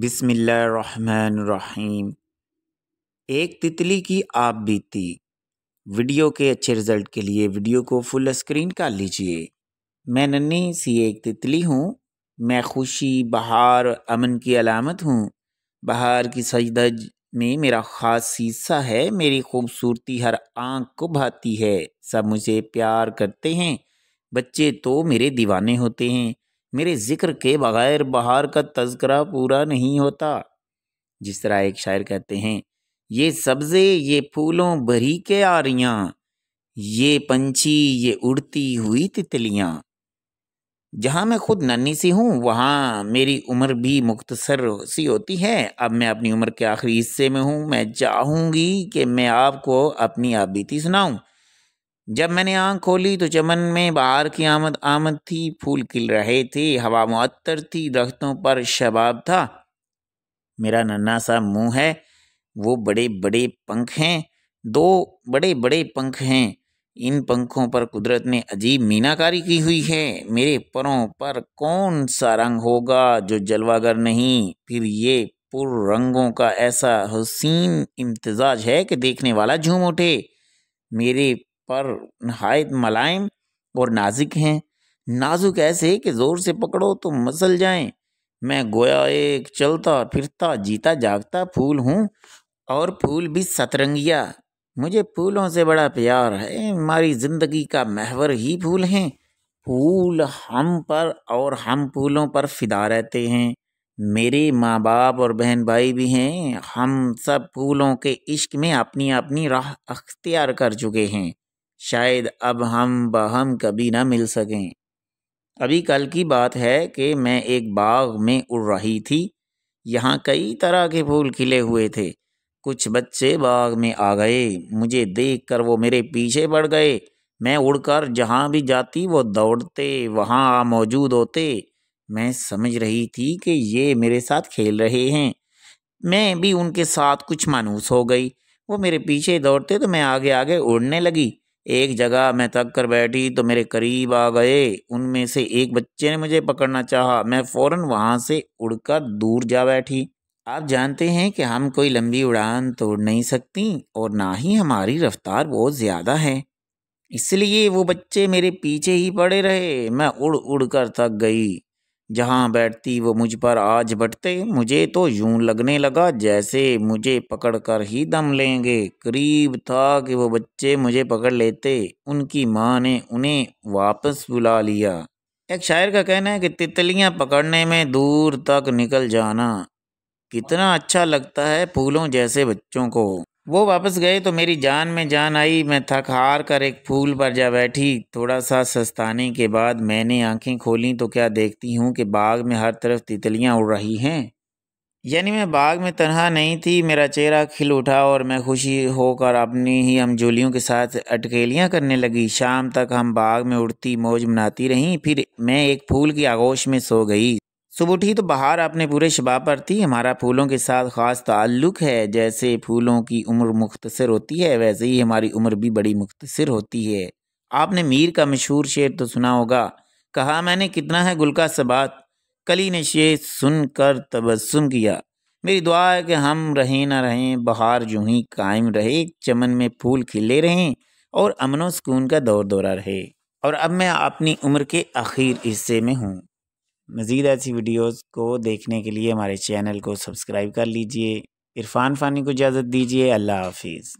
बिसमीम एक तितली की आप बीती वीडियो के अच्छे रिजल्ट के लिए वीडियो को फुल स्क्रीन कर लीजिए मैं नन्ही सी एक तितली हूँ मैं खुशी बहार अमन की अलामत हूँ बहार की सजदज में मेरा ख़ास हिस्सा है मेरी खूबसूरती हर आँख को भाती है सब मुझे प्यार करते हैं बच्चे तो मेरे दीवाने होते हैं मेरे ज़िक्र के बग़ैर बहार का तस्करा पूरा नहीं होता जिस तरह एक शायर कहते हैं ये सब्ज़े ये फूलों भरी के आरियाँ ये पंछी ये उड़ती हुई तितलियाँ जहाँ मैं खुद नन्ही सी हूँ वहाँ मेरी उम्र भी मुख्तसर सी होती है अब मैं अपनी उम्र के आखिरी हिस्से में हूँ मैं चाहूँगी कि मैं आपको अपनी आबीती सुनाऊँ जब मैंने आंख खोली तो चमन में बाहर की आमद आमद थी फूल खिल रहे थे हवा मुअत्तर थी दरख्तों पर शबाब था मेरा नन्ना सा मुंह है वो बड़े बड़े पंख हैं दो बड़े बड़े पंख हैं इन पंखों पर कुदरत ने अजीब मीनाकारी की हुई है मेरे परों पर कौन सा रंग होगा जो जलवागर नहीं फिर ये पुर रंगों का ऐसा हसीन इम्तजाज है कि देखने वाला झूम उठे मेरे पर नहायत मलायम और नाजिक हैं नाजुक ऐसे कि ज़ोर से पकड़ो तो मसल जाएं मैं गोया एक चलता फिरता जीता जागता फूल हूँ और फूल भी सतरंगिया मुझे फूलों से बड़ा प्यार है हमारी ज़िंदगी का महवर ही फूल हैं फूल हम पर और हम फूलों पर फिदा रहते हैं मेरे माँ बाप और बहन भाई भी हैं हम सब फूलों के इश्क में अपनी अपनी राह अख्तियार कर चुके हैं शायद अब हम बहम कभी ना मिल सकें अभी कल की बात है कि मैं एक बाग में उड़ रही थी यहाँ कई तरह के फूल खिले हुए थे कुछ बच्चे बाग में आ गए मुझे देख कर वो मेरे पीछे पड़ गए मैं उड़कर जहाँ भी जाती वो दौड़ते वहाँ आ मौजूद होते मैं समझ रही थी कि ये मेरे साथ खेल रहे हैं मैं भी उनके साथ कुछ मानूस हो गई वो मेरे पीछे दौड़ते तो मैं आगे आगे उड़ने लगी एक जगह मैं थक कर बैठी तो मेरे करीब आ गए उनमें से एक बच्चे ने मुझे पकड़ना चाहा मैं फौरन वहाँ से उड़कर दूर जा बैठी आप जानते हैं कि हम कोई लंबी उड़ान तोड़ नहीं सकती और ना ही हमारी रफ्तार बहुत ज़्यादा है इसलिए वो बच्चे मेरे पीछे ही पड़े रहे मैं उड़ उड़ कर थक गई जहाँ बैठती वो मुझ पर आज बटते मुझे तो यूं लगने लगा जैसे मुझे पकड़ कर ही दम लेंगे करीब था कि वो बच्चे मुझे पकड़ लेते उनकी माँ ने उन्हें वापस बुला लिया एक शायर का कहना है कि तितलियाँ पकड़ने में दूर तक निकल जाना कितना अच्छा लगता है फूलों जैसे बच्चों को वो वापस गए तो मेरी जान में जान आई मैं थक हार कर एक फूल पर जा बैठी थोड़ा सा सस्ताने के बाद मैंने आंखें खोली तो क्या देखती हूँ कि बाग में हर तरफ तितलियाँ उड़ रही हैं यानी मैं बाग में तनहा नहीं थी मेरा चेहरा खिल उठा और मैं खुशी होकर अपनी ही अमजोलियों के साथ अटकेलियाँ करने लगी शाम तक हम बाग में उड़ती मौज मनाती रहीं फिर मैं एक फूल की आगोश में सो गई सुबह उठी तो बहार अपने पूरे शबाब पर थी हमारा फूलों के साथ ख़ास ताल्लुक है जैसे फूलों की उम्र मुख्तसर होती है वैसे ही हमारी उम्र भी बड़ी मुख्तर होती है आपने मीर का मशहूर शेर तो सुना होगा कहा मैंने कितना है गुल का सबात कली ने शेर सुन कर तबस्सुम किया मेरी दुआ है कि हम रहें ना रहें बहार यूँ ही कायम रहे चमन में फूल खिले रहें और अमन व सुकून का दौर दौरा रहे और अब मैं अपनी उम्र के आखिर हिस्से में हूँ मज़ीद ऐसी वीडियोज़ को देखने के लिए हमारे चैनल को सब्सक्राइब कर लीजिए इरफान फ़ानी को इजाज़त दीजिए अल्लाह हाफिज़